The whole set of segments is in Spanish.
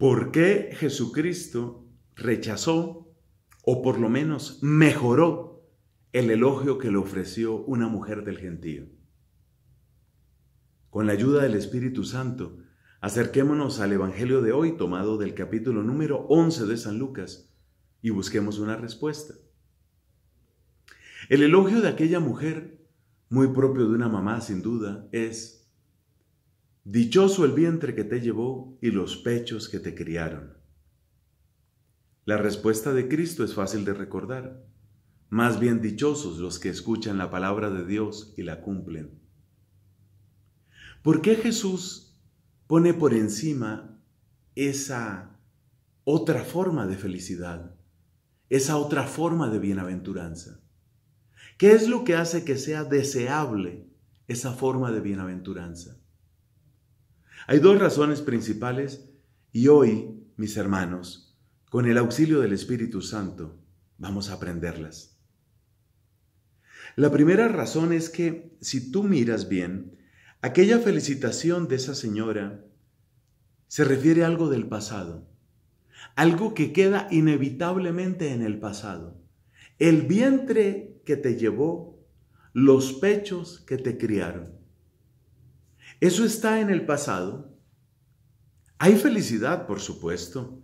¿Por qué Jesucristo rechazó o por lo menos mejoró el elogio que le ofreció una mujer del gentío? Con la ayuda del Espíritu Santo, acerquémonos al Evangelio de hoy tomado del capítulo número 11 de San Lucas y busquemos una respuesta. El elogio de aquella mujer, muy propio de una mamá sin duda, es Dichoso el vientre que te llevó y los pechos que te criaron. La respuesta de Cristo es fácil de recordar. Más bien dichosos los que escuchan la palabra de Dios y la cumplen. ¿Por qué Jesús pone por encima esa otra forma de felicidad, esa otra forma de bienaventuranza? ¿Qué es lo que hace que sea deseable esa forma de bienaventuranza? Hay dos razones principales y hoy, mis hermanos, con el auxilio del Espíritu Santo, vamos a aprenderlas. La primera razón es que, si tú miras bien, aquella felicitación de esa señora se refiere a algo del pasado, algo que queda inevitablemente en el pasado. El vientre que te llevó, los pechos que te criaron. Eso está en el pasado. Hay felicidad, por supuesto.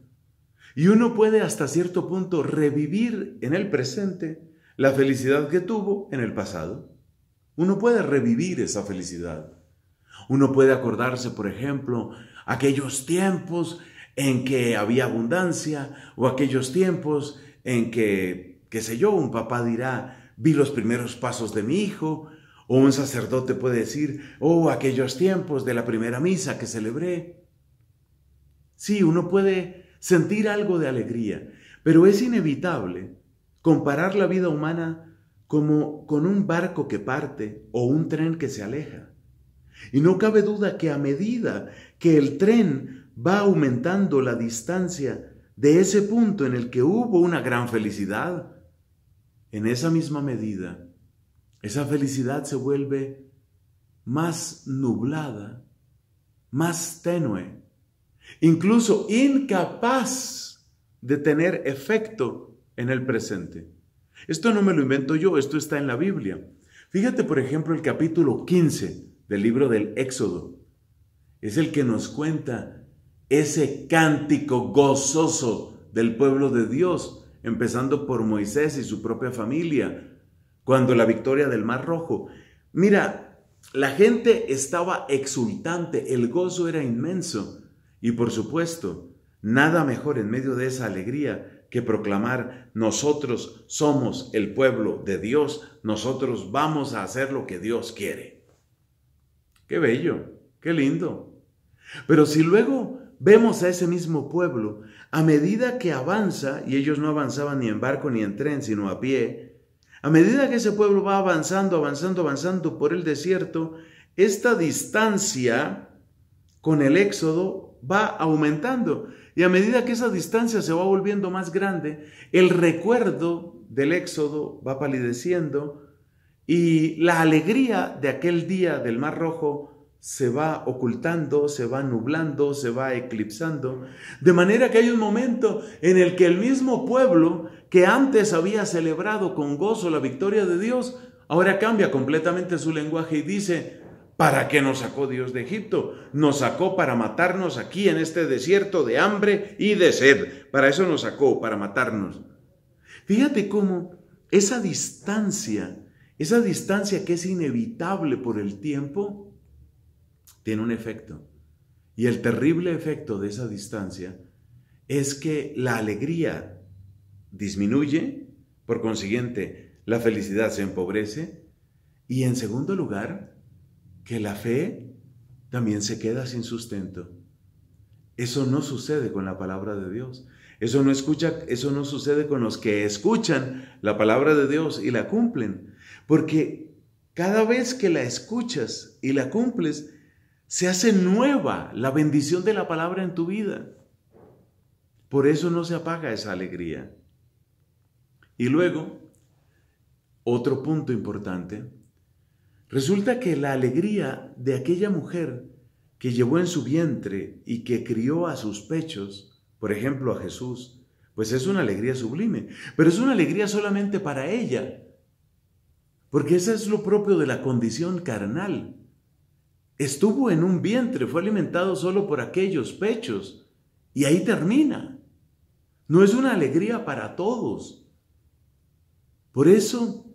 Y uno puede hasta cierto punto revivir en el presente la felicidad que tuvo en el pasado. Uno puede revivir esa felicidad. Uno puede acordarse, por ejemplo, aquellos tiempos en que había abundancia o aquellos tiempos en que, qué sé yo, un papá dirá, vi los primeros pasos de mi hijo o un sacerdote puede decir, oh, aquellos tiempos de la primera misa que celebré. Sí, uno puede sentir algo de alegría, pero es inevitable comparar la vida humana como con un barco que parte o un tren que se aleja. Y no cabe duda que a medida que el tren va aumentando la distancia de ese punto en el que hubo una gran felicidad, en esa misma medida esa felicidad se vuelve más nublada, más tenue, incluso incapaz de tener efecto en el presente. Esto no me lo invento yo, esto está en la Biblia. Fíjate, por ejemplo, el capítulo 15 del libro del Éxodo. Es el que nos cuenta ese cántico gozoso del pueblo de Dios, empezando por Moisés y su propia familia, cuando la victoria del Mar Rojo. Mira, la gente estaba exultante, el gozo era inmenso. Y por supuesto, nada mejor en medio de esa alegría que proclamar, nosotros somos el pueblo de Dios, nosotros vamos a hacer lo que Dios quiere. Qué bello, qué lindo. Pero si luego vemos a ese mismo pueblo, a medida que avanza, y ellos no avanzaban ni en barco ni en tren, sino a pie, a medida que ese pueblo va avanzando, avanzando, avanzando por el desierto, esta distancia con el éxodo va aumentando. Y a medida que esa distancia se va volviendo más grande, el recuerdo del éxodo va palideciendo y la alegría de aquel día del Mar Rojo se va ocultando, se va nublando, se va eclipsando. De manera que hay un momento en el que el mismo pueblo que antes había celebrado con gozo la victoria de Dios, ahora cambia completamente su lenguaje y dice, ¿para qué nos sacó Dios de Egipto? Nos sacó para matarnos aquí en este desierto de hambre y de sed. Para eso nos sacó, para matarnos. Fíjate cómo esa distancia, esa distancia que es inevitable por el tiempo, tiene un efecto. Y el terrible efecto de esa distancia es que la alegría disminuye, por consiguiente, la felicidad se empobrece y en segundo lugar, que la fe también se queda sin sustento. Eso no sucede con la palabra de Dios. Eso no, escucha, eso no sucede con los que escuchan la palabra de Dios y la cumplen, porque cada vez que la escuchas y la cumples, se hace nueva la bendición de la palabra en tu vida. Por eso no se apaga esa alegría. Y luego, otro punto importante, resulta que la alegría de aquella mujer que llevó en su vientre y que crió a sus pechos, por ejemplo a Jesús, pues es una alegría sublime, pero es una alegría solamente para ella, porque eso es lo propio de la condición carnal estuvo en un vientre, fue alimentado solo por aquellos pechos. Y ahí termina. No es una alegría para todos. Por eso,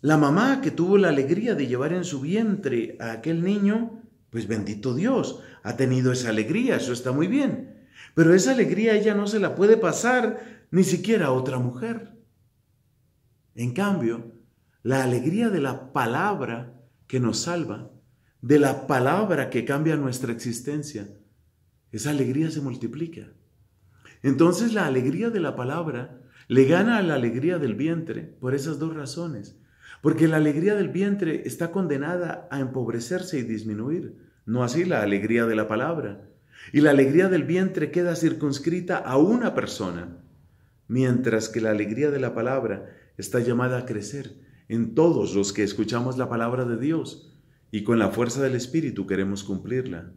la mamá que tuvo la alegría de llevar en su vientre a aquel niño, pues bendito Dios, ha tenido esa alegría, eso está muy bien. Pero esa alegría ella no se la puede pasar ni siquiera a otra mujer. En cambio, la alegría de la palabra que nos salva de la palabra que cambia nuestra existencia, esa alegría se multiplica. Entonces la alegría de la palabra le gana a la alegría del vientre por esas dos razones. Porque la alegría del vientre está condenada a empobrecerse y disminuir, no así la alegría de la palabra. Y la alegría del vientre queda circunscrita a una persona, mientras que la alegría de la palabra está llamada a crecer en todos los que escuchamos la palabra de Dios y con la fuerza del Espíritu queremos cumplirla.